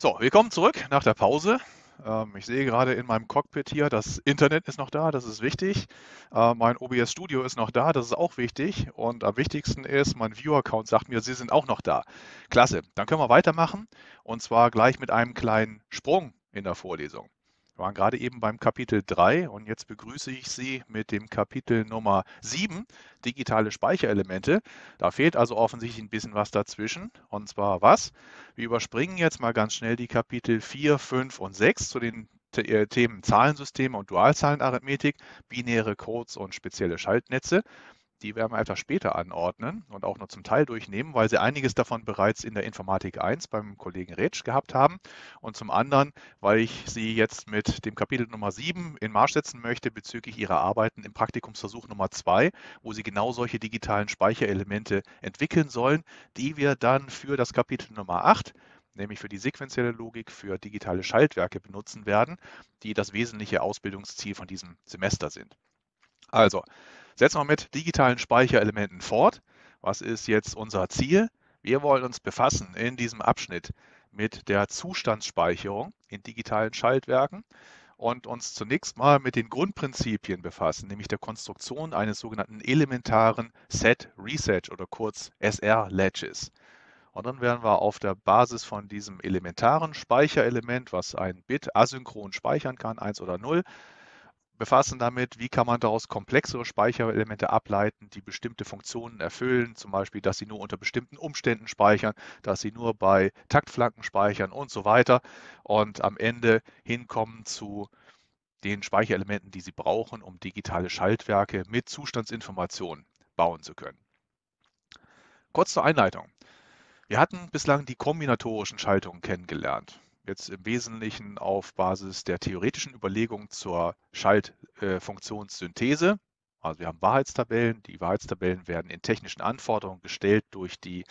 So, wir kommen zurück nach der Pause. Ähm, ich sehe gerade in meinem Cockpit hier, das Internet ist noch da, das ist wichtig. Äh, mein OBS Studio ist noch da, das ist auch wichtig. Und am wichtigsten ist, mein Viewer-Account sagt mir, Sie sind auch noch da. Klasse, dann können wir weitermachen und zwar gleich mit einem kleinen Sprung in der Vorlesung. Wir waren gerade eben beim Kapitel 3 und jetzt begrüße ich Sie mit dem Kapitel Nummer 7, digitale Speicherelemente. Da fehlt also offensichtlich ein bisschen was dazwischen. Und zwar was? Wir überspringen jetzt mal ganz schnell die Kapitel 4, 5 und 6 zu den äh, Themen Zahlensysteme und Dualzahlenarithmetik, binäre Codes und spezielle Schaltnetze die werden wir etwas später anordnen und auch nur zum Teil durchnehmen, weil sie einiges davon bereits in der Informatik 1 beim Kollegen Retsch gehabt haben und zum anderen, weil ich sie jetzt mit dem Kapitel Nummer 7 in Marsch setzen möchte bezüglich ihrer Arbeiten im Praktikumsversuch Nummer 2, wo sie genau solche digitalen Speicherelemente entwickeln sollen, die wir dann für das Kapitel Nummer 8 nämlich für die sequenzielle Logik für digitale Schaltwerke benutzen werden, die das wesentliche Ausbildungsziel von diesem Semester sind. Also, setzen wir mit digitalen Speicherelementen fort. Was ist jetzt unser Ziel? Wir wollen uns befassen in diesem Abschnitt mit der Zustandsspeicherung in digitalen Schaltwerken und uns zunächst mal mit den Grundprinzipien befassen, nämlich der Konstruktion eines sogenannten elementaren Set-Reset oder kurz SR-Latches. Und dann werden wir auf der Basis von diesem elementaren Speicherelement, was ein Bit asynchron speichern kann, 1 oder 0, befassen damit, wie kann man daraus komplexere Speicherelemente ableiten, die bestimmte Funktionen erfüllen, zum Beispiel, dass sie nur unter bestimmten Umständen speichern, dass sie nur bei Taktflanken speichern und so weiter und am Ende hinkommen zu den Speicherelementen, die sie brauchen, um digitale Schaltwerke mit Zustandsinformationen bauen zu können. Kurz zur Einleitung. Wir hatten bislang die kombinatorischen Schaltungen kennengelernt jetzt im Wesentlichen auf Basis der theoretischen Überlegung zur Schaltfunktionssynthese. also wir haben Wahrheitstabellen. Die Wahrheitstabellen werden in technischen Anforderungen gestellt durch die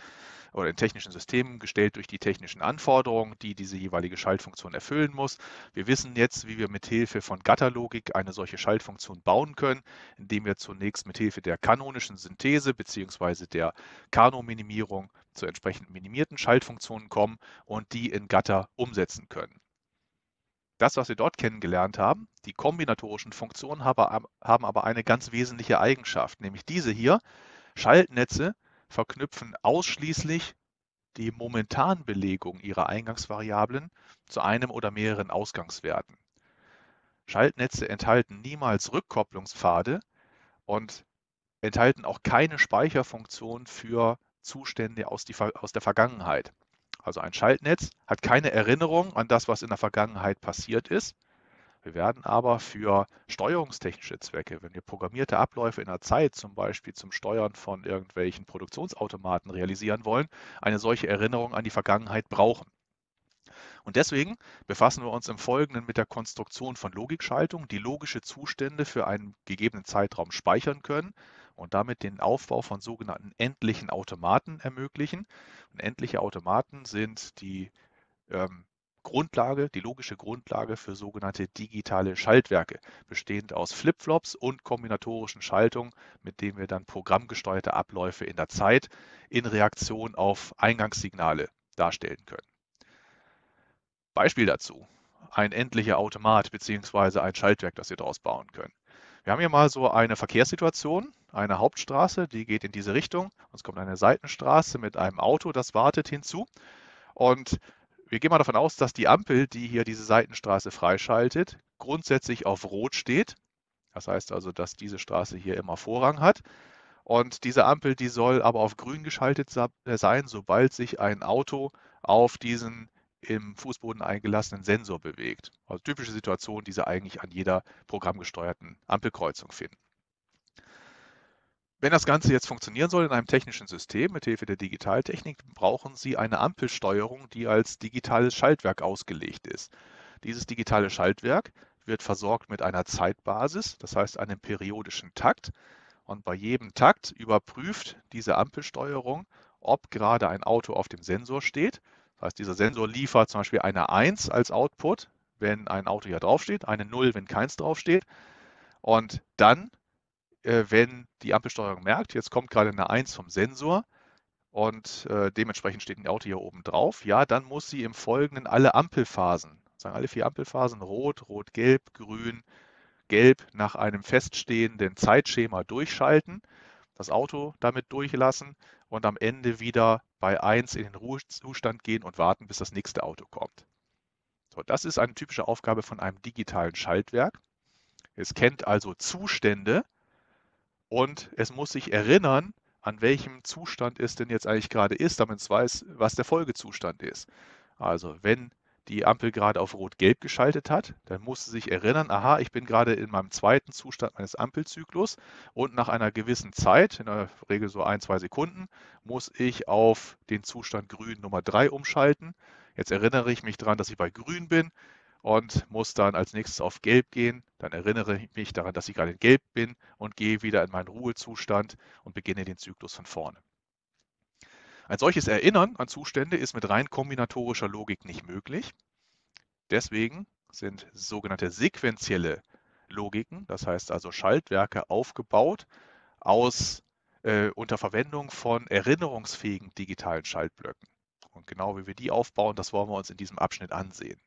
oder in technischen Systemen gestellt durch die technischen Anforderungen, die diese jeweilige Schaltfunktion erfüllen muss. Wir wissen jetzt, wie wir mit Hilfe von Gatterlogik eine solche Schaltfunktion bauen können, indem wir zunächst mit Hilfe der kanonischen Synthese bzw. der Kanominimierung zu entsprechend minimierten Schaltfunktionen kommen und die in Gatter umsetzen können. Das, was wir dort kennengelernt haben, die kombinatorischen Funktionen haben aber eine ganz wesentliche Eigenschaft, nämlich diese hier. Schaltnetze verknüpfen ausschließlich die momentan Belegung ihrer Eingangsvariablen zu einem oder mehreren Ausgangswerten. Schaltnetze enthalten niemals Rückkopplungspfade und enthalten auch keine Speicherfunktion für Zustände aus, die, aus der Vergangenheit. Also ein Schaltnetz hat keine Erinnerung an das, was in der Vergangenheit passiert ist, wir werden aber für steuerungstechnische Zwecke, wenn wir programmierte Abläufe in der Zeit zum Beispiel zum Steuern von irgendwelchen Produktionsautomaten realisieren wollen, eine solche Erinnerung an die Vergangenheit brauchen. Und deswegen befassen wir uns im Folgenden mit der Konstruktion von Logikschaltungen, die logische Zustände für einen gegebenen Zeitraum speichern können und damit den Aufbau von sogenannten endlichen Automaten ermöglichen. Und endliche Automaten sind die ähm, Grundlage, die logische Grundlage für sogenannte digitale Schaltwerke, bestehend aus Flipflops und kombinatorischen Schaltungen, mit denen wir dann programmgesteuerte Abläufe in der Zeit in Reaktion auf Eingangssignale darstellen können. Beispiel dazu. Ein endlicher Automat bzw. ein Schaltwerk, das wir daraus bauen können. Wir haben hier mal so eine Verkehrssituation, eine Hauptstraße, die geht in diese Richtung. Uns kommt eine Seitenstraße mit einem Auto, das wartet hinzu. Und wir gehen mal davon aus, dass die Ampel, die hier diese Seitenstraße freischaltet, grundsätzlich auf Rot steht. Das heißt also, dass diese Straße hier immer Vorrang hat. Und diese Ampel, die soll aber auf Grün geschaltet äh, sein, sobald sich ein Auto auf diesen im Fußboden eingelassenen Sensor bewegt. Also typische Situation, die Sie eigentlich an jeder programmgesteuerten Ampelkreuzung finden. Wenn das Ganze jetzt funktionieren soll in einem technischen System mit Hilfe der Digitaltechnik, brauchen Sie eine Ampelsteuerung, die als digitales Schaltwerk ausgelegt ist. Dieses digitale Schaltwerk wird versorgt mit einer Zeitbasis, das heißt einem periodischen Takt. Und bei jedem Takt überprüft diese Ampelsteuerung, ob gerade ein Auto auf dem Sensor steht. Das heißt, dieser Sensor liefert zum Beispiel eine 1 als Output, wenn ein Auto hier draufsteht, eine 0, wenn keins draufsteht. Und dann äh, wenn die Ampelsteuerung merkt, jetzt kommt gerade eine 1 vom Sensor und äh, dementsprechend steht ein Auto hier oben drauf, ja, dann muss sie im Folgenden alle Ampelphasen, sagen alle vier Ampelphasen, rot, rot, gelb, grün, gelb nach einem feststehenden Zeitschema durchschalten, das Auto damit durchlassen und am Ende wieder bei 1 in den Ruhezustand gehen und warten, bis das nächste Auto kommt. So, das ist eine typische Aufgabe von einem digitalen Schaltwerk. Es kennt also Zustände, und es muss sich erinnern, an welchem Zustand es denn jetzt eigentlich gerade ist, damit es weiß, was der Folgezustand ist. Also wenn die Ampel gerade auf Rot-Gelb geschaltet hat, dann muss sie sich erinnern, aha, ich bin gerade in meinem zweiten Zustand meines Ampelzyklus und nach einer gewissen Zeit, in der Regel so ein, zwei Sekunden, muss ich auf den Zustand Grün Nummer 3 umschalten. Jetzt erinnere ich mich daran, dass ich bei Grün bin und muss dann als nächstes auf Gelb gehen. Dann erinnere ich mich daran, dass ich gerade in Gelb bin und gehe wieder in meinen Ruhezustand und beginne den Zyklus von vorne. Ein solches Erinnern an Zustände ist mit rein kombinatorischer Logik nicht möglich. Deswegen sind sogenannte sequentielle Logiken, das heißt also Schaltwerke aufgebaut aus äh, unter Verwendung von erinnerungsfähigen digitalen Schaltblöcken. Und genau wie wir die aufbauen, das wollen wir uns in diesem Abschnitt ansehen.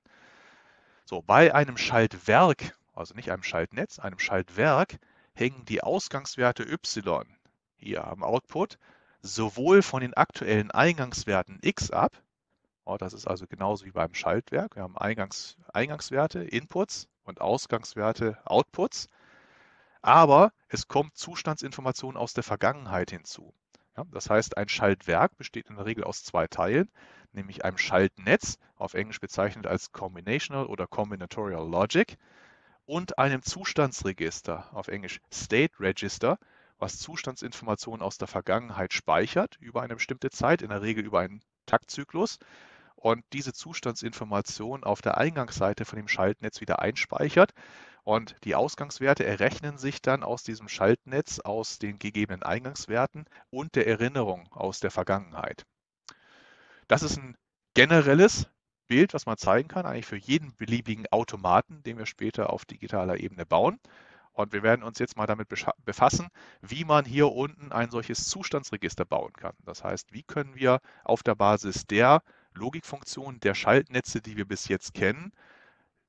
So, bei einem Schaltwerk, also nicht einem Schaltnetz, einem Schaltwerk, hängen die Ausgangswerte y hier am Output sowohl von den aktuellen Eingangswerten x ab, oh, das ist also genauso wie beim Schaltwerk, wir haben Eingangs, Eingangswerte, Inputs und Ausgangswerte, Outputs, aber es kommt Zustandsinformation aus der Vergangenheit hinzu. Ja, das heißt, ein Schaltwerk besteht in der Regel aus zwei Teilen nämlich einem Schaltnetz, auf Englisch bezeichnet als Combinational oder Combinatorial Logic, und einem Zustandsregister, auf Englisch State Register, was Zustandsinformationen aus der Vergangenheit speichert über eine bestimmte Zeit, in der Regel über einen Taktzyklus, und diese Zustandsinformationen auf der Eingangsseite von dem Schaltnetz wieder einspeichert. Und die Ausgangswerte errechnen sich dann aus diesem Schaltnetz, aus den gegebenen Eingangswerten und der Erinnerung aus der Vergangenheit. Das ist ein generelles Bild, was man zeigen kann, eigentlich für jeden beliebigen Automaten, den wir später auf digitaler Ebene bauen. Und wir werden uns jetzt mal damit befassen, wie man hier unten ein solches Zustandsregister bauen kann. Das heißt, wie können wir auf der Basis der Logikfunktionen der Schaltnetze, die wir bis jetzt kennen,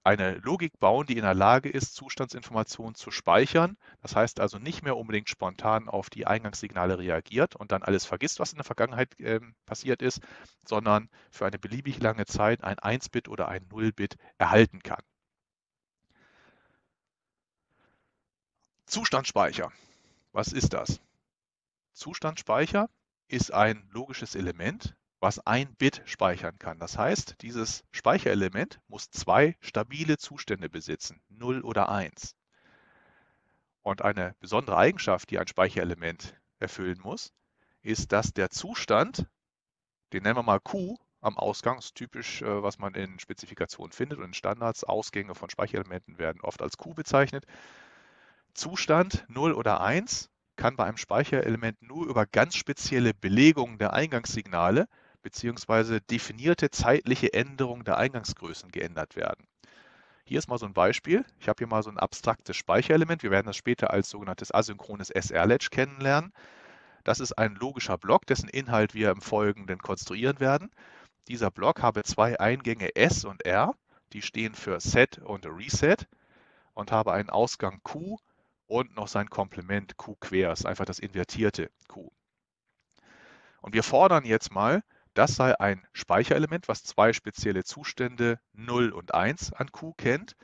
eine Logik bauen, die in der Lage ist, Zustandsinformationen zu speichern. Das heißt also nicht mehr unbedingt spontan auf die Eingangssignale reagiert und dann alles vergisst, was in der Vergangenheit äh, passiert ist, sondern für eine beliebig lange Zeit ein 1-Bit oder ein 0-Bit erhalten kann. Zustandsspeicher. Was ist das? Zustandsspeicher ist ein logisches Element, was ein Bit speichern kann. Das heißt, dieses Speicherelement muss zwei stabile Zustände besitzen, 0 oder 1. Und eine besondere Eigenschaft, die ein Speicherelement erfüllen muss, ist, dass der Zustand, den nennen wir mal Q, am Ausgang, ist typisch, äh, was man in Spezifikationen findet und in Standards, Ausgänge von Speicherelementen werden oft als Q bezeichnet. Zustand 0 oder 1 kann bei einem Speicherelement nur über ganz spezielle Belegungen der Eingangssignale beziehungsweise definierte zeitliche Änderungen der Eingangsgrößen geändert werden. Hier ist mal so ein Beispiel. Ich habe hier mal so ein abstraktes Speicherelement. Wir werden das später als sogenanntes asynchrones SR-Ledge kennenlernen. Das ist ein logischer Block, dessen Inhalt wir im Folgenden konstruieren werden. Dieser Block habe zwei Eingänge S und R, die stehen für Set und Reset und habe einen Ausgang Q und noch sein Komplement Q quer, ist einfach das invertierte Q. Und wir fordern jetzt mal, das sei ein Speicherelement, was zwei spezielle Zustände 0 und 1 an Q kennt.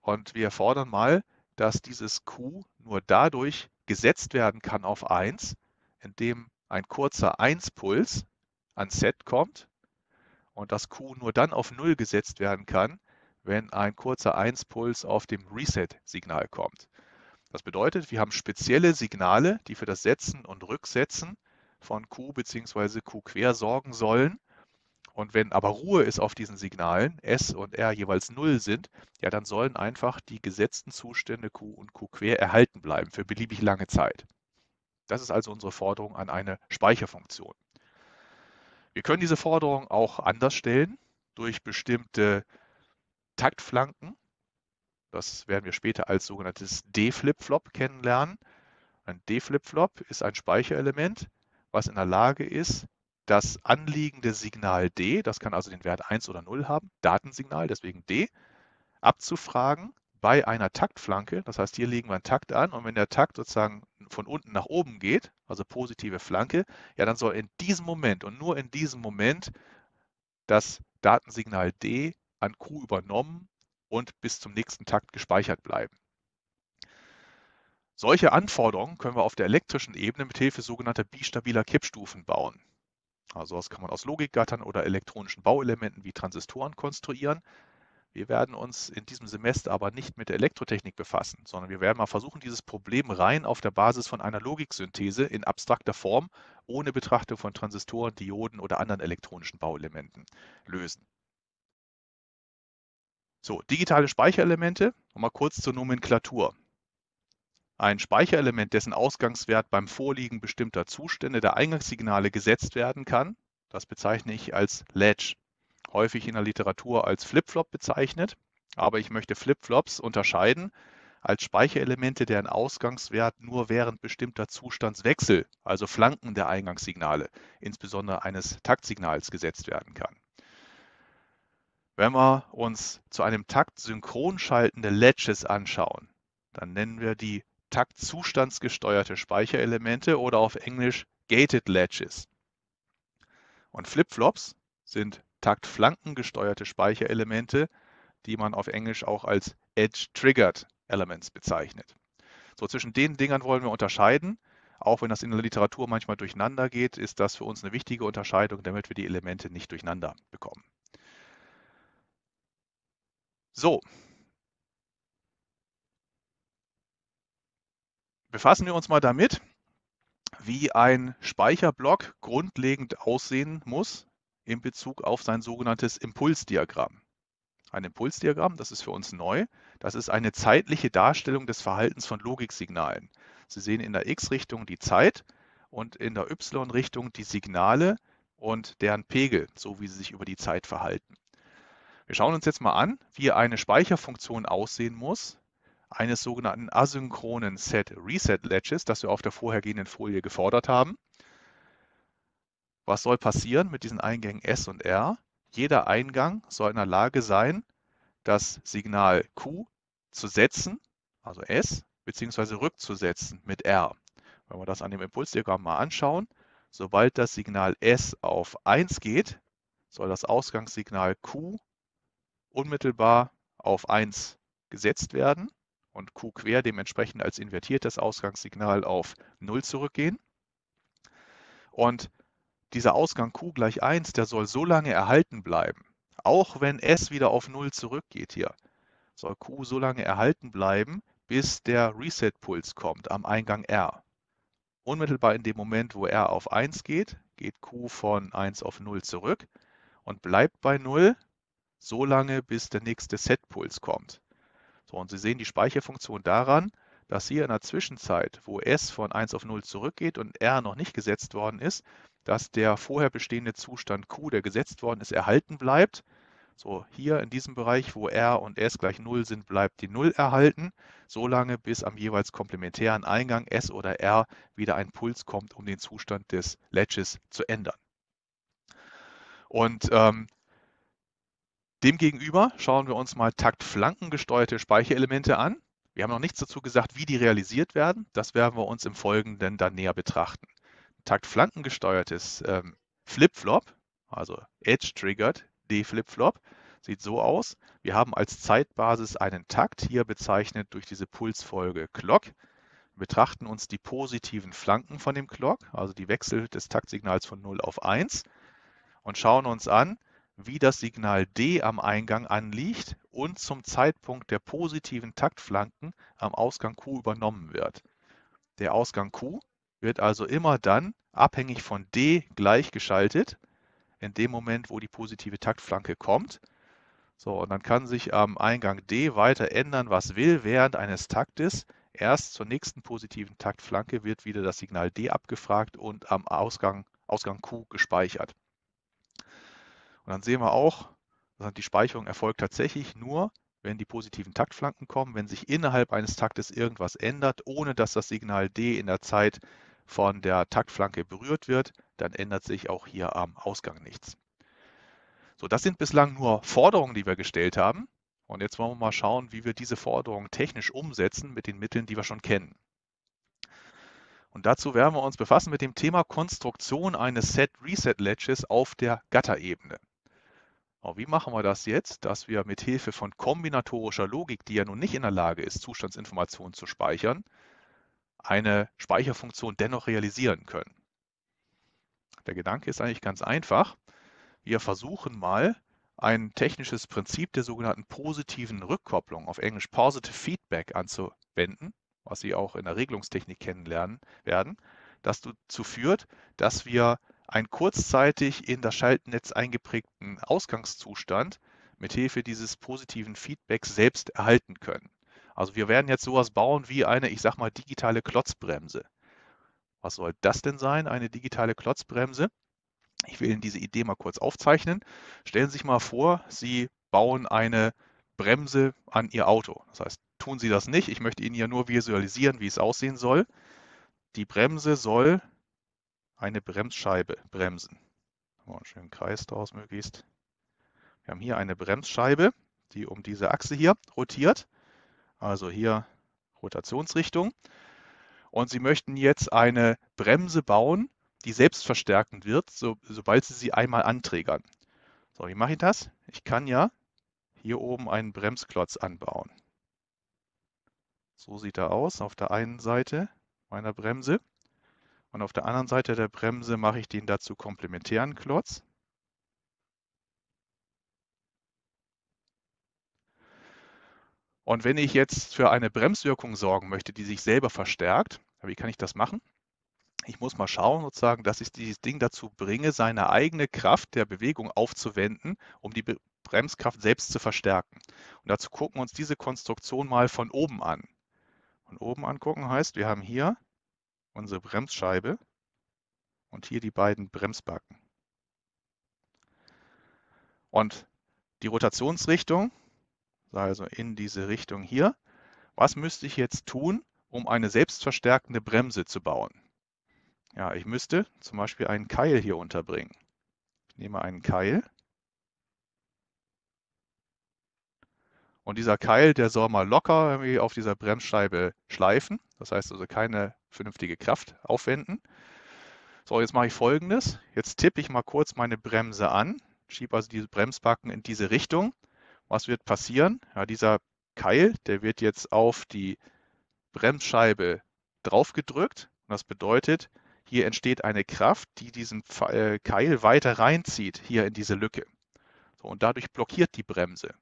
Und wir fordern mal, dass dieses Q nur dadurch gesetzt werden kann auf 1, indem ein kurzer 1-Puls an Set kommt und das Q nur dann auf 0 gesetzt werden kann, wenn ein kurzer 1-Puls auf dem Reset-Signal kommt. Das bedeutet, wir haben spezielle Signale, die für das Setzen und Rücksetzen von Q bzw. Q-Quer sorgen sollen. Und wenn aber Ruhe ist auf diesen Signalen, S und R jeweils 0 sind, ja, dann sollen einfach die gesetzten Zustände Q und Q quer erhalten bleiben für beliebig lange Zeit. Das ist also unsere Forderung an eine Speicherfunktion. Wir können diese Forderung auch anders stellen durch bestimmte Taktflanken. Das werden wir später als sogenanntes D-Flip-Flop kennenlernen. Ein D-Flip-Flop ist ein Speicherelement, was in der Lage ist, das anliegende Signal D, das kann also den Wert 1 oder 0 haben, Datensignal, deswegen D, abzufragen bei einer Taktflanke. Das heißt, hier legen wir einen Takt an und wenn der Takt sozusagen von unten nach oben geht, also positive Flanke, ja, dann soll in diesem Moment und nur in diesem Moment das Datensignal D an Q übernommen und bis zum nächsten Takt gespeichert bleiben. Solche Anforderungen können wir auf der elektrischen Ebene mit Hilfe sogenannter bistabiler Kippstufen bauen. Also das kann man aus Logikgattern oder elektronischen Bauelementen wie Transistoren konstruieren. Wir werden uns in diesem Semester aber nicht mit der Elektrotechnik befassen, sondern wir werden mal versuchen, dieses Problem rein auf der Basis von einer Logiksynthese in abstrakter Form, ohne Betrachtung von Transistoren, Dioden oder anderen elektronischen Bauelementen lösen. So, digitale Speicherelemente. Und mal kurz zur Nomenklatur ein Speicherelement, dessen Ausgangswert beim Vorliegen bestimmter Zustände der Eingangssignale gesetzt werden kann. Das bezeichne ich als Ledge, häufig in der Literatur als Flipflop bezeichnet. Aber ich möchte Flipflops unterscheiden als Speicherelemente, deren Ausgangswert nur während bestimmter Zustandswechsel, also Flanken der Eingangssignale, insbesondere eines Taktsignals, gesetzt werden kann. Wenn wir uns zu einem Takt synchron schaltende Ledges anschauen, dann nennen wir die taktzustandsgesteuerte Speicherelemente oder auf Englisch Gated Latches. Und Flipflops sind taktflankengesteuerte Speicherelemente, die man auf Englisch auch als Edge Triggered Elements bezeichnet. So zwischen den Dingern wollen wir unterscheiden. Auch wenn das in der Literatur manchmal durcheinander geht, ist das für uns eine wichtige Unterscheidung, damit wir die Elemente nicht durcheinander bekommen. So, befassen wir uns mal damit, wie ein Speicherblock grundlegend aussehen muss in Bezug auf sein sogenanntes Impulsdiagramm. Ein Impulsdiagramm, das ist für uns neu, das ist eine zeitliche Darstellung des Verhaltens von Logiksignalen. Sie sehen in der x-Richtung die Zeit und in der y-Richtung die Signale und deren Pegel, so wie sie sich über die Zeit verhalten. Wir schauen uns jetzt mal an, wie eine Speicherfunktion aussehen muss, eines sogenannten asynchronen Set Reset Latches, das wir auf der vorhergehenden Folie gefordert haben. Was soll passieren mit diesen Eingängen S und R? Jeder Eingang soll in der Lage sein, das Signal Q zu setzen, also S, beziehungsweise rückzusetzen mit R. Wenn wir das an dem Impulsdiagramm mal anschauen, sobald das Signal S auf 1 geht, soll das Ausgangssignal Q unmittelbar auf 1 gesetzt werden und Q quer dementsprechend als invertiertes Ausgangssignal auf 0 zurückgehen. Und dieser Ausgang Q gleich 1, der soll so lange erhalten bleiben, auch wenn S wieder auf 0 zurückgeht hier, soll Q so lange erhalten bleiben, bis der Reset-Puls kommt am Eingang R. Unmittelbar in dem Moment, wo R auf 1 geht, geht Q von 1 auf 0 zurück und bleibt bei 0 so lange, bis der nächste Set-Puls kommt. So, und Sie sehen die Speicherfunktion daran, dass hier in der Zwischenzeit, wo S von 1 auf 0 zurückgeht und R noch nicht gesetzt worden ist, dass der vorher bestehende Zustand Q, der gesetzt worden ist, erhalten bleibt. So, hier in diesem Bereich, wo R und S gleich 0 sind, bleibt die 0 erhalten, solange bis am jeweils komplementären Eingang S oder R wieder ein Puls kommt, um den Zustand des Latches zu ändern. Und ähm, Demgegenüber schauen wir uns mal taktflankengesteuerte Speicherelemente an. Wir haben noch nichts dazu gesagt, wie die realisiert werden. Das werden wir uns im Folgenden dann näher betrachten. Taktflankengesteuertes ähm, Flip-Flop, also Edge-Triggered D-Flip-Flop, sieht so aus. Wir haben als Zeitbasis einen Takt, hier bezeichnet durch diese Pulsfolge Clock. Wir betrachten uns die positiven Flanken von dem Clock, also die Wechsel des Taktsignals von 0 auf 1 und schauen uns an, wie das Signal D am Eingang anliegt und zum Zeitpunkt der positiven Taktflanken am Ausgang Q übernommen wird. Der Ausgang Q wird also immer dann abhängig von D gleichgeschaltet, in dem Moment, wo die positive Taktflanke kommt. So, und dann kann sich am Eingang D weiter ändern, was will, während eines Taktes. Erst zur nächsten positiven Taktflanke wird wieder das Signal D abgefragt und am Ausgang, Ausgang Q gespeichert. Und dann sehen wir auch, die Speicherung erfolgt tatsächlich nur, wenn die positiven Taktflanken kommen, wenn sich innerhalb eines Taktes irgendwas ändert, ohne dass das Signal D in der Zeit von der Taktflanke berührt wird, dann ändert sich auch hier am Ausgang nichts. So, das sind bislang nur Forderungen, die wir gestellt haben. Und jetzt wollen wir mal schauen, wie wir diese Forderungen technisch umsetzen mit den Mitteln, die wir schon kennen. Und dazu werden wir uns befassen mit dem Thema Konstruktion eines set reset latches auf der Gatter-Ebene. Genau, wie machen wir das jetzt, dass wir mit Hilfe von kombinatorischer Logik, die ja nun nicht in der Lage ist, Zustandsinformationen zu speichern, eine Speicherfunktion dennoch realisieren können? Der Gedanke ist eigentlich ganz einfach. Wir versuchen mal ein technisches Prinzip der sogenannten positiven Rückkopplung, auf Englisch Positive Feedback, anzuwenden, was Sie auch in der Regelungstechnik kennenlernen werden. Das dazu führt, dass wir einen kurzzeitig in das Schaltnetz eingeprägten Ausgangszustand mit Hilfe dieses positiven Feedbacks selbst erhalten können. Also wir werden jetzt sowas bauen wie eine, ich sag mal, digitale Klotzbremse. Was soll das denn sein, eine digitale Klotzbremse? Ich will Ihnen diese Idee mal kurz aufzeichnen. Stellen Sie sich mal vor, Sie bauen eine Bremse an Ihr Auto. Das heißt, tun Sie das nicht. Ich möchte Ihnen ja nur visualisieren, wie es aussehen soll. Die Bremse soll eine Bremsscheibe bremsen. Da machen wir einen schönen Kreis draus möglichst. Wir haben hier eine Bremsscheibe, die um diese Achse hier rotiert. Also hier Rotationsrichtung. Und Sie möchten jetzt eine Bremse bauen, die selbstverstärkend wird, so, sobald Sie sie einmal anträgern. So, wie mache ich das? Ich kann ja hier oben einen Bremsklotz anbauen. So sieht er aus auf der einen Seite meiner Bremse. Und auf der anderen Seite der Bremse mache ich den dazu komplementären Klotz. Und wenn ich jetzt für eine Bremswirkung sorgen möchte, die sich selber verstärkt, wie kann ich das machen? Ich muss mal schauen, sozusagen, dass ich dieses Ding dazu bringe, seine eigene Kraft der Bewegung aufzuwenden, um die Bremskraft selbst zu verstärken. Und dazu gucken wir uns diese Konstruktion mal von oben an. Von oben angucken heißt, wir haben hier unsere Bremsscheibe und hier die beiden Bremsbacken. Und die Rotationsrichtung, also in diese Richtung hier, was müsste ich jetzt tun, um eine selbstverstärkende Bremse zu bauen? Ja, ich müsste zum Beispiel einen Keil hier unterbringen. Ich nehme einen Keil. Und dieser Keil, der soll mal locker auf dieser Bremsscheibe schleifen. Das heißt also keine vernünftige Kraft aufwenden. So, jetzt mache ich folgendes. Jetzt tippe ich mal kurz meine Bremse an, schiebe also diese Bremsbacken in diese Richtung. Was wird passieren? Ja, dieser Keil, der wird jetzt auf die Bremsscheibe draufgedrückt. Und das bedeutet, hier entsteht eine Kraft, die diesen äh, Keil weiter reinzieht, hier in diese Lücke. So, und dadurch blockiert die Bremse.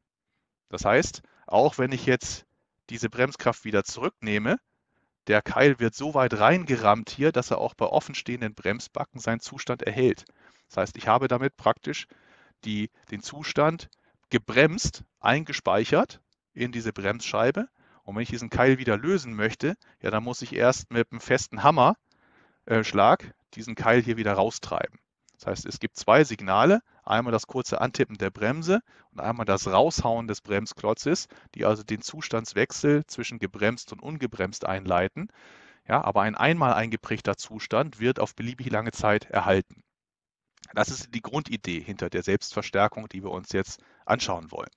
Das heißt, auch wenn ich jetzt diese Bremskraft wieder zurücknehme, der Keil wird so weit reingerammt hier, dass er auch bei offenstehenden Bremsbacken seinen Zustand erhält. Das heißt, ich habe damit praktisch die, den Zustand gebremst, eingespeichert in diese Bremsscheibe. Und wenn ich diesen Keil wieder lösen möchte, ja, dann muss ich erst mit einem festen Hammerschlag äh, diesen Keil hier wieder raustreiben. Das heißt, es gibt zwei Signale, einmal das kurze Antippen der Bremse und einmal das Raushauen des Bremsklotzes, die also den Zustandswechsel zwischen gebremst und ungebremst einleiten. Ja, aber ein einmal eingeprägter Zustand wird auf beliebig lange Zeit erhalten. Das ist die Grundidee hinter der Selbstverstärkung, die wir uns jetzt anschauen wollen.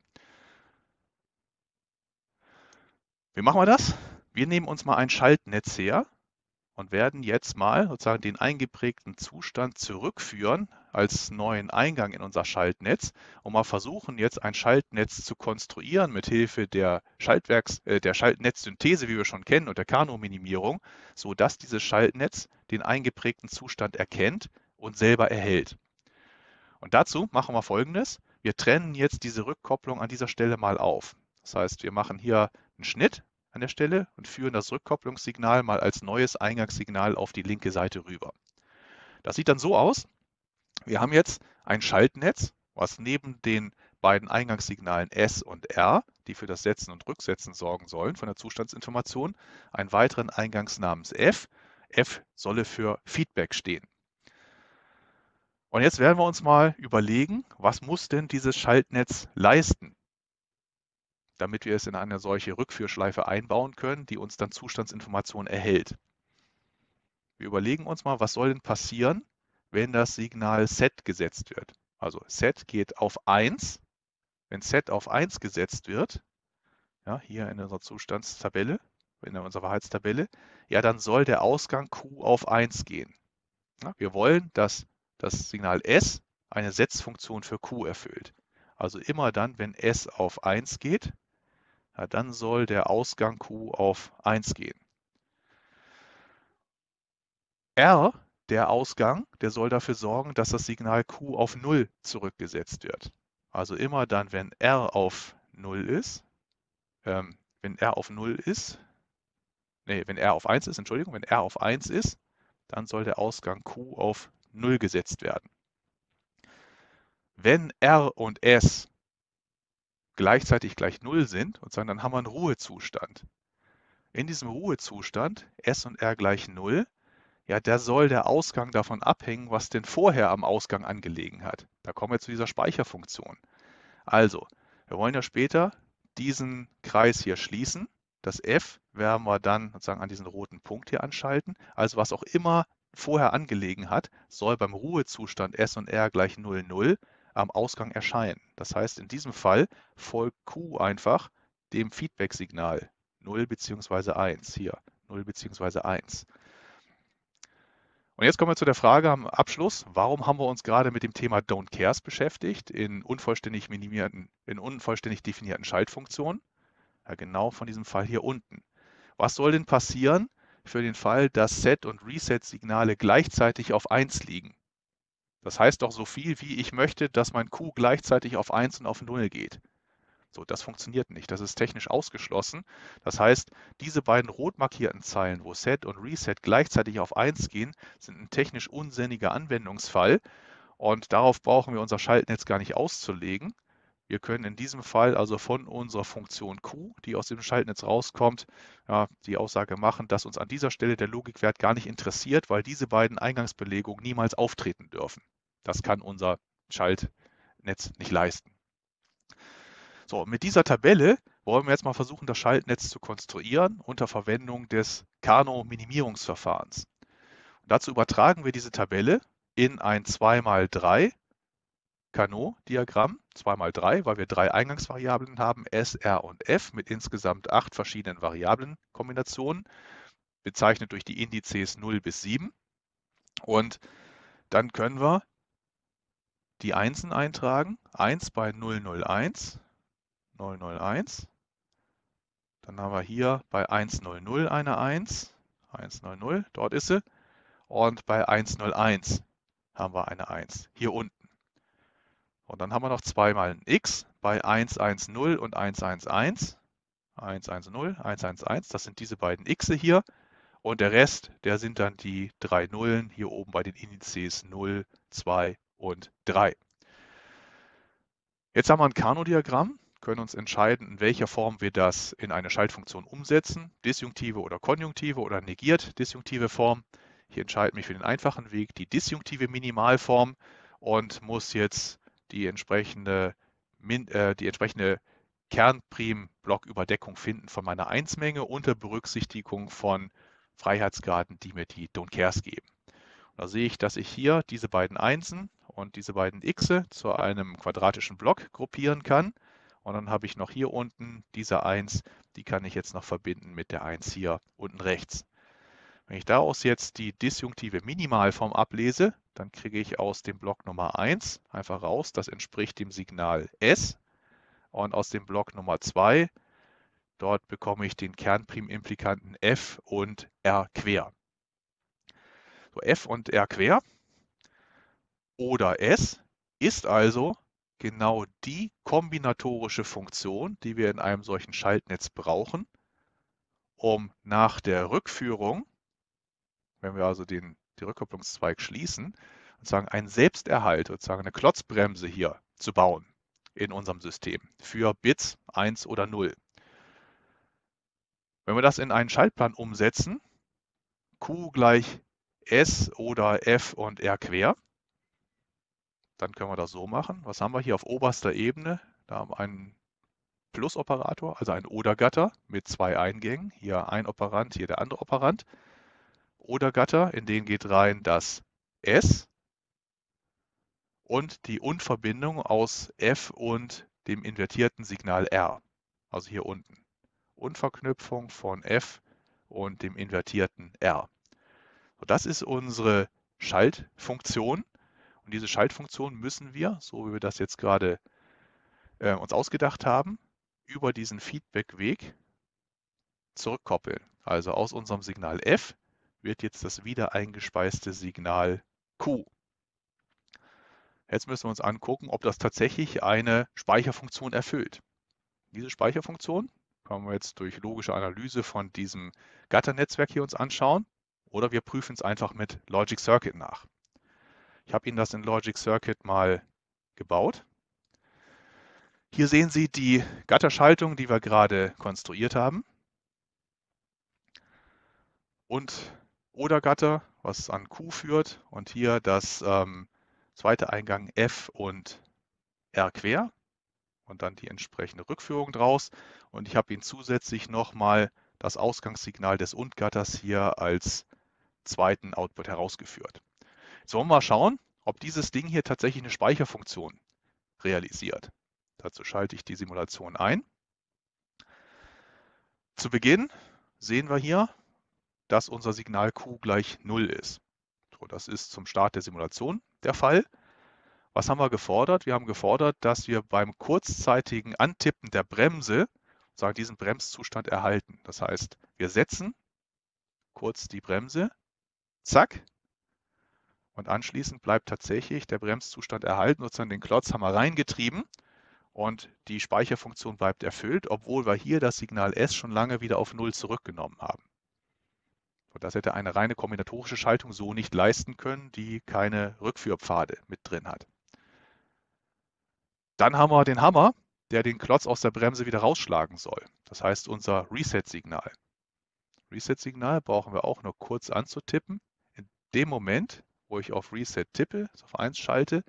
Wie machen wir das? Wir nehmen uns mal ein Schaltnetz her und werden jetzt mal sozusagen den eingeprägten Zustand zurückführen als neuen Eingang in unser Schaltnetz und mal versuchen, jetzt ein Schaltnetz zu konstruieren mit Hilfe der Schaltwerks, äh, der Schaltnetzsynthese, wie wir schon kennen, und der Kano-Minimierung, sodass dieses Schaltnetz den eingeprägten Zustand erkennt und selber erhält. Und dazu machen wir folgendes. Wir trennen jetzt diese Rückkopplung an dieser Stelle mal auf. Das heißt, wir machen hier einen Schnitt an der Stelle und führen das Rückkopplungssignal mal als neues Eingangssignal auf die linke Seite rüber. Das sieht dann so aus. Wir haben jetzt ein Schaltnetz, was neben den beiden Eingangssignalen S und R, die für das Setzen und Rücksetzen sorgen sollen von der Zustandsinformation, einen weiteren Eingang namens F. F solle für Feedback stehen. Und jetzt werden wir uns mal überlegen, was muss denn dieses Schaltnetz leisten? damit wir es in eine solche Rückführschleife einbauen können, die uns dann Zustandsinformationen erhält. Wir überlegen uns mal, was soll denn passieren, wenn das Signal Set gesetzt wird. Also Set geht auf 1. Wenn Set auf 1 gesetzt wird, ja, hier in unserer Zustandstabelle, in unserer Wahrheitstabelle, ja, dann soll der Ausgang Q auf 1 gehen. Ja, wir wollen, dass das Signal S eine Setzfunktion für Q erfüllt. Also immer dann, wenn S auf 1 geht, ja, dann soll der Ausgang Q auf 1 gehen. R, der Ausgang, der soll dafür sorgen, dass das Signal Q auf 0 zurückgesetzt wird. Also immer dann, wenn R auf 0 ist, ähm, wenn R auf 0 ist, nee, wenn R auf 1 ist, Entschuldigung, wenn R auf 1 ist, dann soll der Ausgang Q auf 0 gesetzt werden. Wenn R und S gleichzeitig gleich Null sind und sagen, dann haben wir einen Ruhezustand. In diesem Ruhezustand S und R gleich Null, ja, da soll der Ausgang davon abhängen, was denn vorher am Ausgang angelegen hat. Da kommen wir zu dieser Speicherfunktion. Also, wir wollen ja später diesen Kreis hier schließen. Das F werden wir dann sozusagen an diesen roten Punkt hier anschalten. Also was auch immer vorher angelegen hat, soll beim Ruhezustand S und R gleich 0, 0 am Ausgang erscheinen. Das heißt, in diesem Fall folgt Q einfach dem Feedback-Signal 0 bzw. 1. Hier 0 bzw. 1. Und jetzt kommen wir zu der Frage am Abschluss, warum haben wir uns gerade mit dem Thema Don't Cares beschäftigt in unvollständig, minimierten, in unvollständig definierten Schaltfunktionen? Ja, genau von diesem Fall hier unten. Was soll denn passieren für den Fall, dass Set- und Reset-Signale gleichzeitig auf 1 liegen? Das heißt doch so viel wie ich möchte, dass mein Q gleichzeitig auf 1 und auf 0 geht. So, das funktioniert nicht. Das ist technisch ausgeschlossen. Das heißt, diese beiden rot markierten Zeilen, wo Set und Reset gleichzeitig auf 1 gehen, sind ein technisch unsinniger Anwendungsfall. Und darauf brauchen wir unser Schaltnetz gar nicht auszulegen. Wir können in diesem Fall also von unserer Funktion Q, die aus dem Schaltnetz rauskommt, ja, die Aussage machen, dass uns an dieser Stelle der Logikwert gar nicht interessiert, weil diese beiden Eingangsbelegungen niemals auftreten dürfen. Das kann unser Schaltnetz nicht leisten. So, mit dieser Tabelle wollen wir jetzt mal versuchen, das Schaltnetz zu konstruieren unter Verwendung des Kano-Minimierungsverfahrens. Dazu übertragen wir diese Tabelle in ein 2x3 Carnot-Diagramm, 2x3, weil wir drei Eingangsvariablen haben, S, R und F mit insgesamt acht verschiedenen Variablenkombinationen, bezeichnet durch die Indizes 0 bis 7. Und dann können wir die Einsen eintragen, 1 bei 001, 001. Dann haben wir hier bei 100 eine 1, 100, dort ist sie. Und bei 101 haben wir eine 1, hier unten. Und dann haben wir noch zweimal ein x bei 1, 1, 0 und 1, 1, 1. 1, 1, 0, 1, 1, 1. das sind diese beiden x hier. Und der Rest, der sind dann die drei Nullen hier oben bei den Indizes 0, 2 und 3. Jetzt haben wir ein Kano-Diagramm, können uns entscheiden, in welcher Form wir das in eine Schaltfunktion umsetzen. Disjunktive oder konjunktive oder negiert disjunktive Form. Ich entscheide mich für den einfachen Weg, die disjunktive Minimalform und muss jetzt die entsprechende, äh, die entsprechende Kernprim-Blocküberdeckung finden von meiner 1-Menge unter Berücksichtigung von Freiheitsgraden, die mir die Don't Cares geben. Und da sehe ich, dass ich hier diese beiden Einsen und diese beiden Xe zu einem quadratischen Block gruppieren kann. Und dann habe ich noch hier unten diese 1, die kann ich jetzt noch verbinden mit der 1 hier unten rechts. Wenn ich daraus jetzt die disjunktive Minimalform ablese, dann kriege ich aus dem Block Nummer 1 einfach raus, das entspricht dem Signal S. Und aus dem Block Nummer 2, dort bekomme ich den Kernprimimplikanten F und R quer. So, F und R quer oder S ist also genau die kombinatorische Funktion, die wir in einem solchen Schaltnetz brauchen, um nach der Rückführung, wenn wir also den die Rückkopplungszweig schließen und sagen, einen Selbsterhalt, sozusagen eine Klotzbremse hier zu bauen in unserem System für Bits 1 oder 0. Wenn wir das in einen Schaltplan umsetzen, Q gleich S oder F und R quer, dann können wir das so machen. Was haben wir hier auf oberster Ebene? Da haben wir einen Plus-Operator, also einen Oder-Gatter mit zwei Eingängen. Hier ein Operant, hier der andere Operant oder Gatter, in den geht rein das S und die Unverbindung aus F und dem invertierten Signal R, also hier unten. Unverknüpfung von F und dem invertierten R. So, das ist unsere Schaltfunktion. Und diese Schaltfunktion müssen wir, so wie wir das jetzt gerade äh, uns ausgedacht haben, über diesen Feedback-Weg zurückkoppeln. Also aus unserem Signal F wird jetzt das wieder eingespeiste Signal Q. Jetzt müssen wir uns angucken, ob das tatsächlich eine Speicherfunktion erfüllt. Diese Speicherfunktion können wir jetzt durch logische Analyse von diesem Gatternetzwerk hier uns anschauen oder wir prüfen es einfach mit Logic Circuit nach. Ich habe Ihnen das in Logic Circuit mal gebaut. Hier sehen Sie die Gatterschaltung, die wir gerade konstruiert haben. Und Odergatter, was an Q führt. Und hier das ähm, zweite Eingang F und R quer. Und dann die entsprechende Rückführung draus. Und ich habe Ihnen zusätzlich nochmal das Ausgangssignal des Und-Gatters hier als zweiten Output herausgeführt. Jetzt wollen wir mal schauen, ob dieses Ding hier tatsächlich eine Speicherfunktion realisiert. Dazu schalte ich die Simulation ein. Zu Beginn sehen wir hier, dass unser Signal Q gleich 0 ist. So, das ist zum Start der Simulation der Fall. Was haben wir gefordert? Wir haben gefordert, dass wir beim kurzzeitigen Antippen der Bremse sagen, diesen Bremszustand erhalten. Das heißt, wir setzen kurz die Bremse, zack, und anschließend bleibt tatsächlich der Bremszustand erhalten, sozusagen den Klotz haben wir reingetrieben und die Speicherfunktion bleibt erfüllt, obwohl wir hier das Signal S schon lange wieder auf 0 zurückgenommen haben. Und Das hätte eine reine kombinatorische Schaltung so nicht leisten können, die keine Rückführpfade mit drin hat. Dann haben wir den Hammer, der den Klotz aus der Bremse wieder rausschlagen soll. Das heißt unser Reset-Signal. Reset-Signal brauchen wir auch nur kurz anzutippen. In dem Moment, wo ich auf Reset tippe, auf 1 schalte,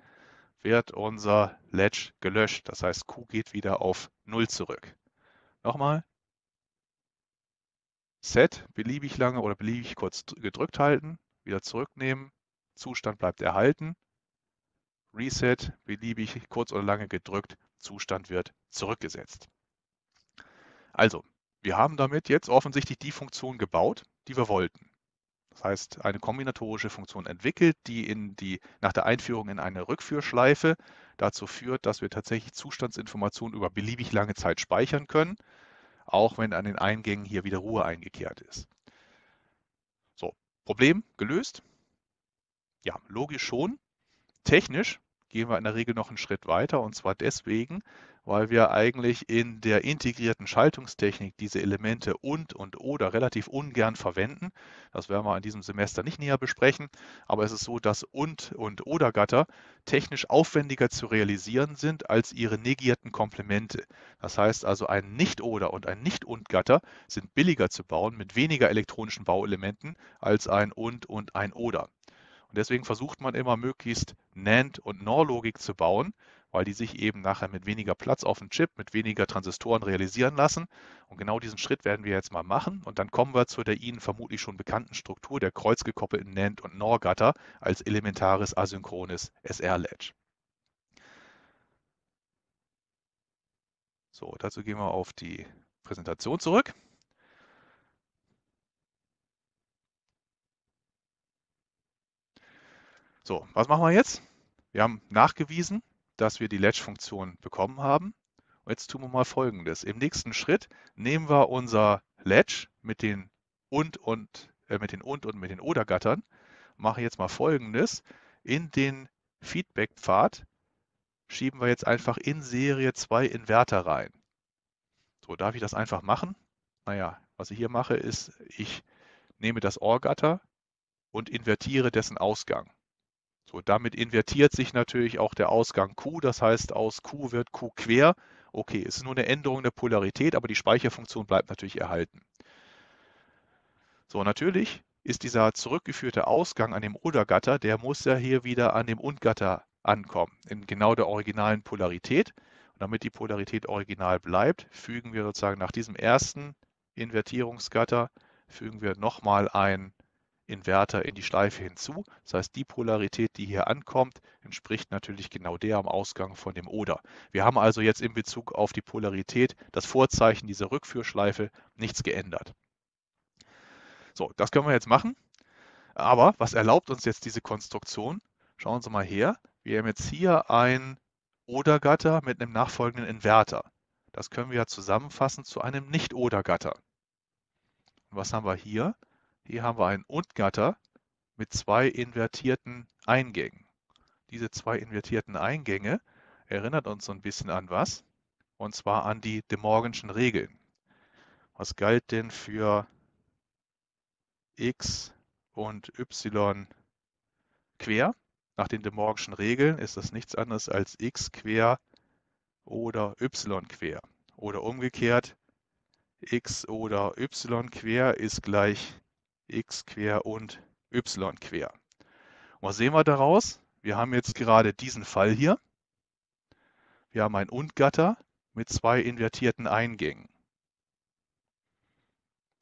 wird unser Ledge gelöscht. Das heißt, Q geht wieder auf 0 zurück. Nochmal, Set beliebig lange oder beliebig kurz gedrückt halten, wieder zurücknehmen, Zustand bleibt erhalten. Reset beliebig kurz oder lange gedrückt, Zustand wird zurückgesetzt. Also, wir haben damit jetzt offensichtlich die Funktion gebaut, die wir wollten. Das heißt, eine kombinatorische Funktion entwickelt, die, in die nach der Einführung in eine Rückführschleife dazu führt, dass wir tatsächlich Zustandsinformationen über beliebig lange Zeit speichern können auch wenn an den Eingängen hier wieder Ruhe eingekehrt ist. So, Problem gelöst? Ja, logisch schon. Technisch gehen wir in der Regel noch einen Schritt weiter und zwar deswegen, weil wir eigentlich in der integrierten Schaltungstechnik diese Elemente und und oder relativ ungern verwenden. Das werden wir in diesem Semester nicht näher besprechen, aber es ist so, dass und und oder Gatter technisch aufwendiger zu realisieren sind als ihre negierten Komplemente. Das heißt also, ein Nicht-Oder und ein Nicht-Und-Gatter sind billiger zu bauen mit weniger elektronischen Bauelementen als ein und und ein oder. Und deswegen versucht man immer möglichst NAND- und NOR-Logik zu bauen, weil die sich eben nachher mit weniger Platz auf dem Chip, mit weniger Transistoren realisieren lassen. Und genau diesen Schritt werden wir jetzt mal machen. Und dann kommen wir zu der Ihnen vermutlich schon bekannten Struktur der kreuzgekoppelten NAND- und NOR-Gatter als elementares asynchrones SR-Ledge. So, dazu gehen wir auf die Präsentation zurück. So, was machen wir jetzt? Wir haben nachgewiesen, dass wir die latch funktion bekommen haben. Und jetzt tun wir mal Folgendes. Im nächsten Schritt nehmen wir unser Latch mit den und und äh, mit den und und mit den oder Gattern. Mache jetzt mal Folgendes. In den Feedback-Pfad schieben wir jetzt einfach in Serie zwei Inverter rein. So, darf ich das einfach machen? Naja, was ich hier mache, ist, ich nehme das OR-Gatter und invertiere dessen Ausgang. So, damit invertiert sich natürlich auch der Ausgang Q, das heißt aus Q wird Q quer. Okay, es ist nur eine Änderung der Polarität, aber die Speicherfunktion bleibt natürlich erhalten. So, natürlich ist dieser zurückgeführte Ausgang an dem Oder-Gatter, der muss ja hier wieder an dem Und-Gatter ankommen, in genau der originalen Polarität. Und damit die Polarität original bleibt, fügen wir sozusagen nach diesem ersten Invertierungsgatter, fügen wir nochmal ein Inverter in die Schleife hinzu. Das heißt, die Polarität, die hier ankommt, entspricht natürlich genau der am Ausgang von dem Oder. Wir haben also jetzt in Bezug auf die Polarität das Vorzeichen dieser Rückführschleife nichts geändert. So, das können wir jetzt machen. Aber was erlaubt uns jetzt diese Konstruktion? Schauen Sie mal her. Wir haben jetzt hier ein Oder-Gatter mit einem nachfolgenden Inverter. Das können wir zusammenfassen zu einem Nicht-Oder-Gatter. Was haben wir hier? Hier haben wir einen Und-Gatter mit zwei invertierten Eingängen. Diese zwei invertierten Eingänge erinnert uns so ein bisschen an was? Und zwar an die De Morganschen Regeln. Was galt denn für x und y quer? Nach den De Morganschen Regeln ist das nichts anderes als x quer oder y quer. Oder umgekehrt, x oder y quer ist gleich x quer und y quer. Und was sehen wir daraus? Wir haben jetzt gerade diesen Fall hier. Wir haben ein Und-Gatter mit zwei invertierten Eingängen.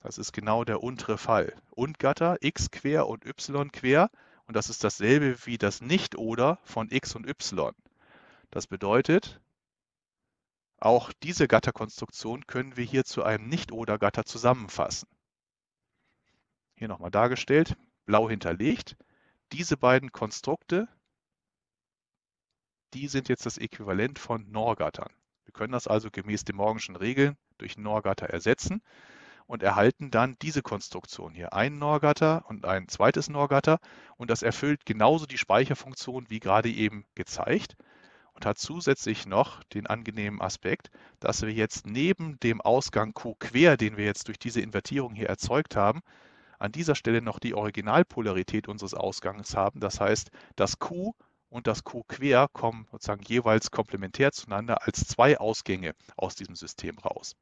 Das ist genau der untere Fall. Und-Gatter x quer und y quer und das ist dasselbe wie das Nicht-Oder von x und y. Das bedeutet, auch diese Gatterkonstruktion können wir hier zu einem Nicht-Oder-Gatter zusammenfassen hier nochmal dargestellt, blau hinterlegt. Diese beiden Konstrukte, die sind jetzt das Äquivalent von Norgattern. Wir können das also gemäß den morgenschen Regeln durch Norgatter ersetzen und erhalten dann diese Konstruktion hier. Ein Norgatter und ein zweites Norgatter und das erfüllt genauso die Speicherfunktion wie gerade eben gezeigt und hat zusätzlich noch den angenehmen Aspekt, dass wir jetzt neben dem Ausgang Q quer, den wir jetzt durch diese Invertierung hier erzeugt haben, an dieser Stelle noch die Originalpolarität unseres Ausgangs haben. Das heißt, das Q und das Q quer kommen sozusagen jeweils komplementär zueinander als zwei Ausgänge aus diesem System raus.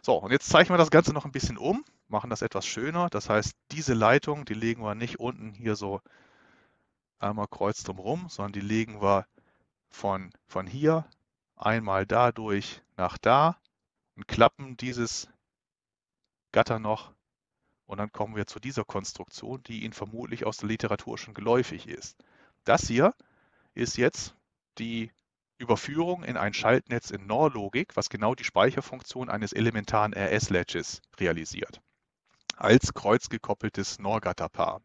So, und jetzt zeichnen wir das Ganze noch ein bisschen um, machen das etwas schöner. Das heißt, diese Leitung, die legen wir nicht unten hier so einmal kreuz drum sondern die legen wir von, von hier einmal dadurch nach da und klappen dieses Gatter noch und dann kommen wir zu dieser Konstruktion, die Ihnen vermutlich aus der Literatur schon geläufig ist. Das hier ist jetzt die Überführung in ein Schaltnetz in NOR-Logik, was genau die Speicherfunktion eines elementaren rs ledges realisiert, als kreuzgekoppeltes NOR-Gatterpaar.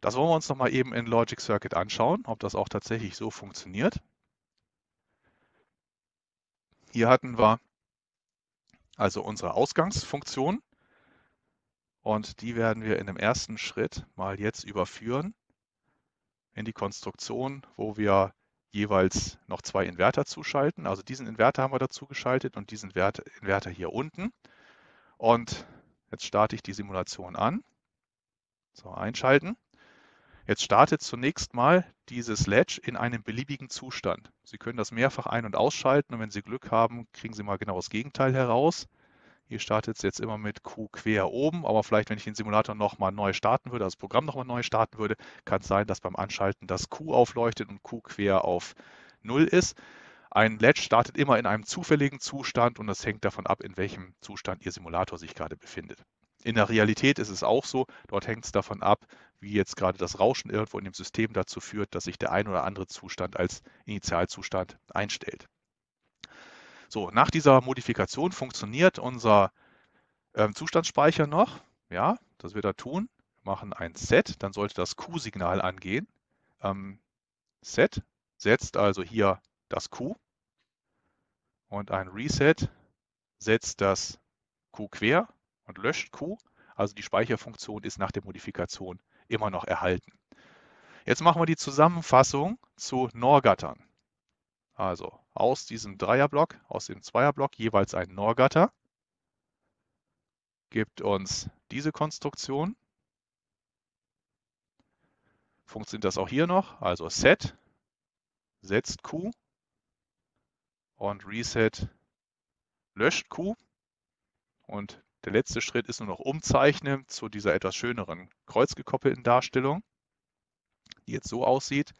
Das wollen wir uns nochmal eben in Logic Circuit anschauen, ob das auch tatsächlich so funktioniert. Hier hatten wir also unsere Ausgangsfunktion, und die werden wir in dem ersten Schritt mal jetzt überführen in die Konstruktion, wo wir jeweils noch zwei Inverter zuschalten. Also diesen Inverter haben wir dazu geschaltet und diesen Inverter hier unten. Und jetzt starte ich die Simulation an. So, einschalten. Jetzt startet zunächst mal dieses Ledge in einem beliebigen Zustand. Sie können das mehrfach ein- und ausschalten und wenn Sie Glück haben, kriegen Sie mal genau das Gegenteil heraus. Hier startet es jetzt immer mit Q quer oben, aber vielleicht, wenn ich den Simulator nochmal neu starten würde, also das Programm nochmal neu starten würde, kann es sein, dass beim Anschalten das Q aufleuchtet und Q quer auf 0 ist. Ein Ledge startet immer in einem zufälligen Zustand und das hängt davon ab, in welchem Zustand Ihr Simulator sich gerade befindet. In der Realität ist es auch so, dort hängt es davon ab, wie jetzt gerade das Rauschen irgendwo in dem System dazu führt, dass sich der ein oder andere Zustand als Initialzustand einstellt. So, nach dieser Modifikation funktioniert unser ähm, Zustandsspeicher noch. Ja, das wir da tun. Wir machen ein Set, dann sollte das Q-Signal angehen. Ähm, Set setzt also hier das Q und ein Reset setzt das Q quer und löscht Q. Also die Speicherfunktion ist nach der Modifikation immer noch erhalten. Jetzt machen wir die Zusammenfassung zu NOR-Gattern. Also aus diesem Dreierblock, aus dem Zweierblock jeweils ein Norgatter, gibt uns diese Konstruktion. Funktioniert das auch hier noch, also set, setzt Q und reset löscht Q. Und der letzte Schritt ist nur noch umzeichnen zu dieser etwas schöneren kreuzgekoppelten Darstellung, die jetzt so aussieht.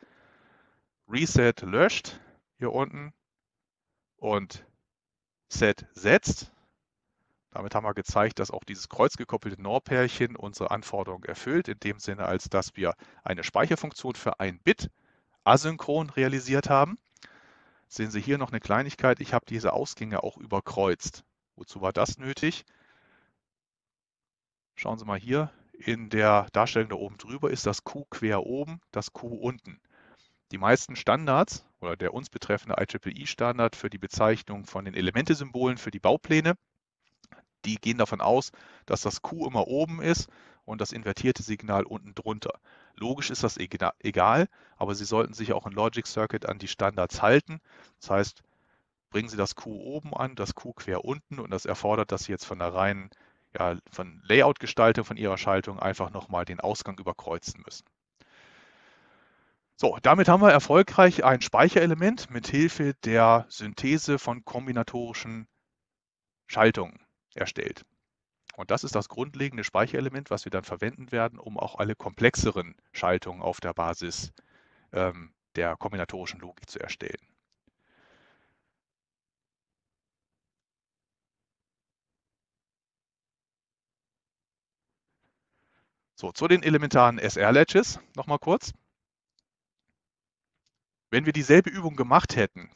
Reset löscht hier unten und Set setzt. Damit haben wir gezeigt, dass auch dieses kreuzgekoppelte NOR-Pärchen unsere Anforderung erfüllt, in dem Sinne, als dass wir eine Speicherfunktion für ein Bit asynchron realisiert haben. Sehen Sie hier noch eine Kleinigkeit, ich habe diese Ausgänge auch überkreuzt. Wozu war das nötig? Schauen Sie mal hier, in der Darstellung da oben drüber ist das Q quer oben, das Q unten. Die meisten Standards oder der uns betreffende IEEE-Standard für die Bezeichnung von den Elementesymbolen für die Baupläne. Die gehen davon aus, dass das Q immer oben ist und das invertierte Signal unten drunter. Logisch ist das egal, aber Sie sollten sich auch in Logic Circuit an die Standards halten. Das heißt, bringen Sie das Q oben an, das Q quer unten und das erfordert, dass Sie jetzt von der reinen ja, von Layout-Gestaltung von Ihrer Schaltung einfach nochmal den Ausgang überkreuzen müssen. So, damit haben wir erfolgreich ein Speicherelement mit Hilfe der Synthese von kombinatorischen Schaltungen erstellt. Und das ist das grundlegende Speicherelement, was wir dann verwenden werden, um auch alle komplexeren Schaltungen auf der Basis ähm, der kombinatorischen Logik zu erstellen. So, zu den elementaren SR-Latches nochmal kurz. Wenn wir dieselbe Übung gemacht hätten,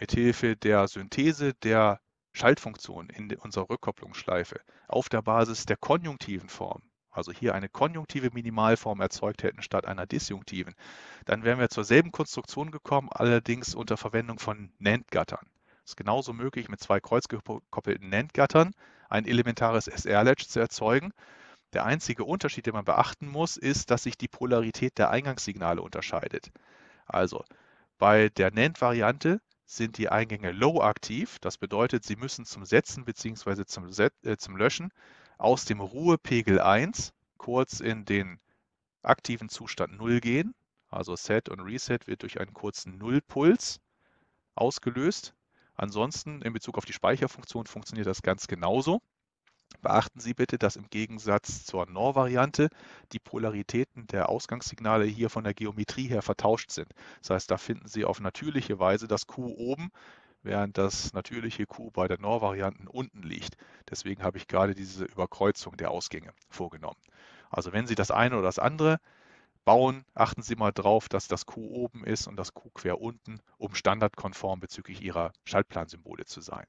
mithilfe der Synthese der Schaltfunktion in unserer Rückkopplungsschleife auf der Basis der konjunktiven Form, also hier eine konjunktive Minimalform erzeugt hätten statt einer disjunktiven, dann wären wir zur selben Konstruktion gekommen, allerdings unter Verwendung von NAND-Gattern. Es ist genauso möglich, mit zwei kreuzgekoppelten NAND-Gattern ein elementares sr ledge zu erzeugen. Der einzige Unterschied, den man beachten muss, ist, dass sich die Polarität der Eingangssignale unterscheidet. Also bei der NAND-Variante sind die Eingänge low aktiv. Das bedeutet, sie müssen zum Setzen bzw. Zum, Set, äh, zum Löschen aus dem Ruhepegel 1 kurz in den aktiven Zustand 0 gehen. Also Set und Reset wird durch einen kurzen Nullpuls ausgelöst. Ansonsten in Bezug auf die Speicherfunktion funktioniert das ganz genauso. Beachten Sie bitte, dass im Gegensatz zur NOR-Variante die Polaritäten der Ausgangssignale hier von der Geometrie her vertauscht sind. Das heißt, da finden Sie auf natürliche Weise das Q oben, während das natürliche Q bei der NOR-Varianten unten liegt. Deswegen habe ich gerade diese Überkreuzung der Ausgänge vorgenommen. Also wenn Sie das eine oder das andere bauen, achten Sie mal drauf, dass das Q oben ist und das Q quer unten, um standardkonform bezüglich Ihrer Schaltplansymbole zu sein.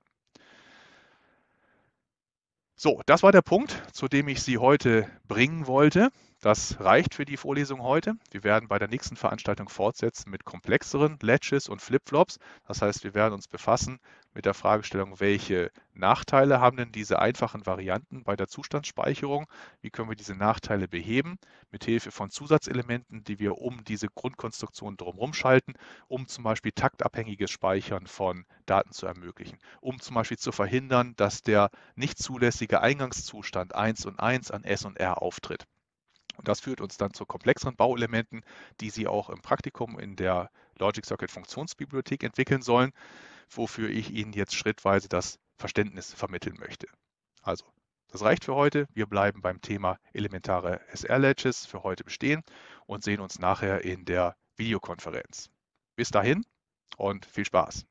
So, das war der Punkt, zu dem ich Sie heute bringen wollte. Das reicht für die Vorlesung heute. Wir werden bei der nächsten Veranstaltung fortsetzen mit komplexeren Latches und Flipflops. Das heißt, wir werden uns befassen mit der Fragestellung, welche Nachteile haben denn diese einfachen Varianten bei der Zustandsspeicherung? Wie können wir diese Nachteile beheben? Mit Hilfe von Zusatzelementen, die wir um diese Grundkonstruktion drumherum schalten, um zum Beispiel taktabhängiges Speichern von Daten zu ermöglichen, um zum Beispiel zu verhindern, dass der nicht zulässige Eingangszustand 1 und 1 an S und R auftritt. Und das führt uns dann zu komplexeren Bauelementen, die Sie auch im Praktikum in der Logic Circuit Funktionsbibliothek entwickeln sollen, wofür ich Ihnen jetzt schrittweise das Verständnis vermitteln möchte. Also, das reicht für heute. Wir bleiben beim Thema elementare SR-Latches für heute bestehen und sehen uns nachher in der Videokonferenz. Bis dahin und viel Spaß!